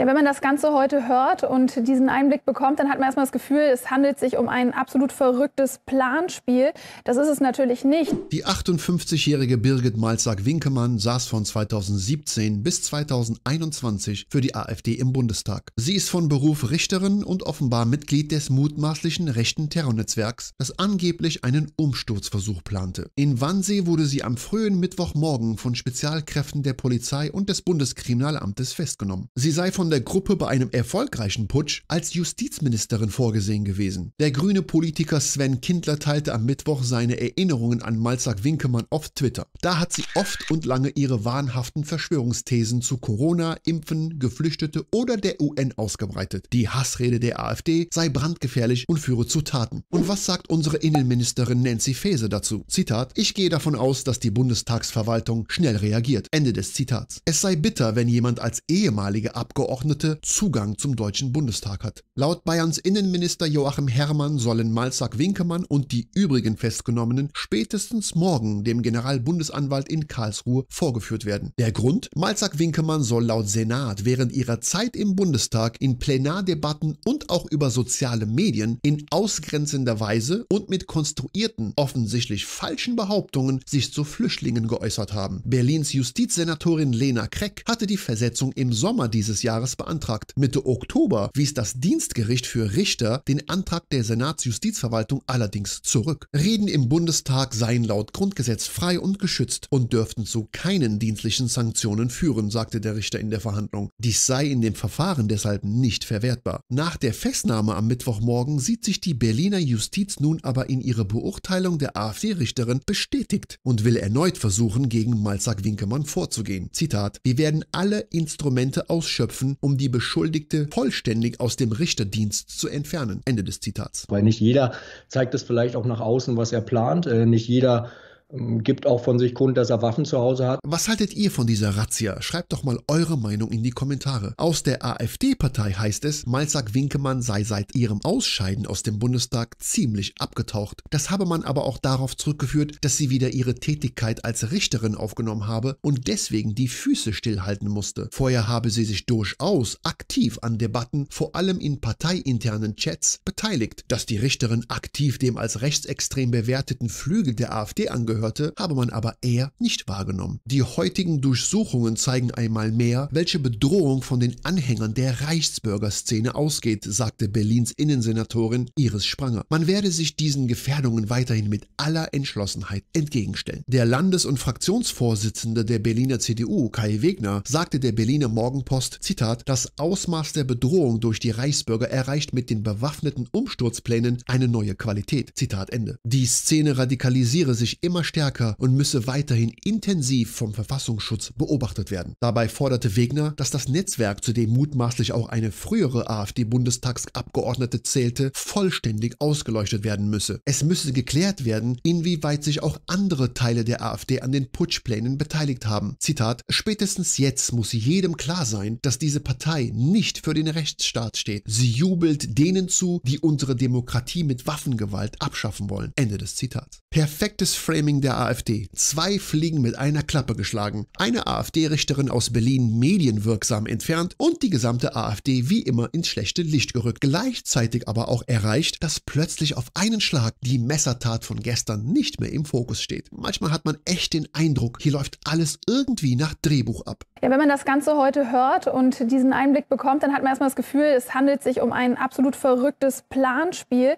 Ja, wenn man das Ganze heute hört und diesen Einblick bekommt, dann hat man erstmal das Gefühl, es handelt sich um ein absolut verrücktes Planspiel. Das ist es natürlich nicht. Die 58-jährige Birgit malzack winkemann saß von 2017 bis 2021 für die AfD im Bundestag. Sie ist von Beruf Richterin und offenbar Mitglied des mutmaßlichen rechten Terrornetzwerks, das angeblich einen Umsturzversuch plante. In Wannsee wurde sie am frühen Mittwochmorgen von Spezialkräften der Polizei und des Bundeskriminalamtes festgenommen. Sie sei von der Gruppe bei einem erfolgreichen Putsch als Justizministerin vorgesehen gewesen. Der grüne Politiker Sven Kindler teilte am Mittwoch seine Erinnerungen an Malzack-Winkemann auf Twitter. Da hat sie oft und lange ihre wahnhaften Verschwörungsthesen zu Corona, Impfen, Geflüchtete oder der UN ausgebreitet. Die Hassrede der AfD sei brandgefährlich und führe zu Taten. Und was sagt unsere Innenministerin Nancy Faeser dazu? Zitat, ich gehe davon aus, dass die Bundestagsverwaltung schnell reagiert. Ende des Zitats. Es sei bitter, wenn jemand als ehemaliger Abgeordneter Abgeordnete Zugang zum Deutschen Bundestag hat. Laut Bayerns Innenminister Joachim Herrmann sollen Malzack-Winkemann und die übrigen Festgenommenen spätestens morgen dem Generalbundesanwalt in Karlsruhe vorgeführt werden. Der Grund? Malzack-Winkemann soll laut Senat während ihrer Zeit im Bundestag in Plenardebatten und auch über soziale Medien in ausgrenzender Weise und mit konstruierten, offensichtlich falschen Behauptungen sich zu Flüchtlingen geäußert haben. Berlins Justizsenatorin Lena Kreck hatte die Versetzung im Sommer dieses Jahres Jahres beantragt. Mitte Oktober wies das Dienstgericht für Richter den Antrag der Senatsjustizverwaltung allerdings zurück. Reden im Bundestag seien laut Grundgesetz frei und geschützt und dürften zu keinen dienstlichen Sanktionen führen, sagte der Richter in der Verhandlung. Dies sei in dem Verfahren deshalb nicht verwertbar. Nach der Festnahme am Mittwochmorgen sieht sich die Berliner Justiz nun aber in ihrer Beurteilung der AfD-Richterin bestätigt und will erneut versuchen, gegen Malzack-Winkemann vorzugehen. Zitat: Wir werden alle Instrumente ausschöpfen, gewesen, um die Beschuldigte vollständig aus dem Richterdienst zu entfernen. Ende des Zitats. Weil nicht jeder zeigt es vielleicht auch nach außen, was er plant. Äh, nicht jeder ähm, gibt auch von sich Kund, dass er Waffen zu Hause hat. Was haltet ihr von dieser Razzia? Schreibt doch mal eure Meinung in die Kommentare. Aus der AfD-Partei heißt es, Malzack-Winkemann sei seit ihrem Ausscheiden aus dem Bundestag ziemlich abgetaucht. Das habe man aber auch darauf zurückgeführt, dass sie wieder ihre Tätigkeit als Richterin aufgenommen habe und deswegen die Füße stillhalten musste. Vorher habe sie sich durchaus aktiv an Debatten, vor allem in parteiinternen Chats, beteiligt. Dass die Richterin aktiv dem als rechtsextrem bewerteten Flügel der AfD angehört, gehörte, habe man aber eher nicht wahrgenommen. Die heutigen Durchsuchungen zeigen einmal mehr, welche Bedrohung von den Anhängern der Reichsbürgerszene ausgeht, sagte Berlins Innensenatorin Iris Spranger. Man werde sich diesen Gefährdungen weiterhin mit aller Entschlossenheit entgegenstellen. Der Landes- und Fraktionsvorsitzende der Berliner CDU, Kai Wegner, sagte der Berliner Morgenpost, Zitat, das Ausmaß der Bedrohung durch die Reichsbürger erreicht mit den bewaffneten Umsturzplänen eine neue Qualität. Zitat Ende. Die Szene radikalisiere sich immer stärker und müsse weiterhin intensiv vom Verfassungsschutz beobachtet werden. Dabei forderte Wegner, dass das Netzwerk, zu dem mutmaßlich auch eine frühere AfD-Bundestagsabgeordnete zählte, vollständig ausgeleuchtet werden müsse. Es müsse geklärt werden, inwieweit sich auch andere Teile der AfD an den Putschplänen beteiligt haben. Zitat, spätestens jetzt muss jedem klar sein, dass diese Partei nicht für den Rechtsstaat steht. Sie jubelt denen zu, die unsere Demokratie mit Waffengewalt abschaffen wollen. Ende des Zitats. Perfektes Framing der AfD. Zwei Fliegen mit einer Klappe geschlagen. Eine AfD-Richterin aus Berlin medienwirksam entfernt und die gesamte AfD wie immer ins schlechte Licht gerückt. Gleichzeitig aber auch erreicht, dass plötzlich auf einen Schlag die Messertat von gestern nicht mehr im Fokus steht. Manchmal hat man echt den Eindruck, hier läuft alles irgendwie nach Drehbuch ab. Ja, wenn man das Ganze heute hört und diesen Einblick bekommt, dann hat man erstmal das Gefühl, es handelt sich um ein absolut verrücktes Planspiel.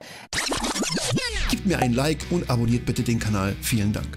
Gebt mir ein Like und abonniert bitte den Kanal. Vielen Dank.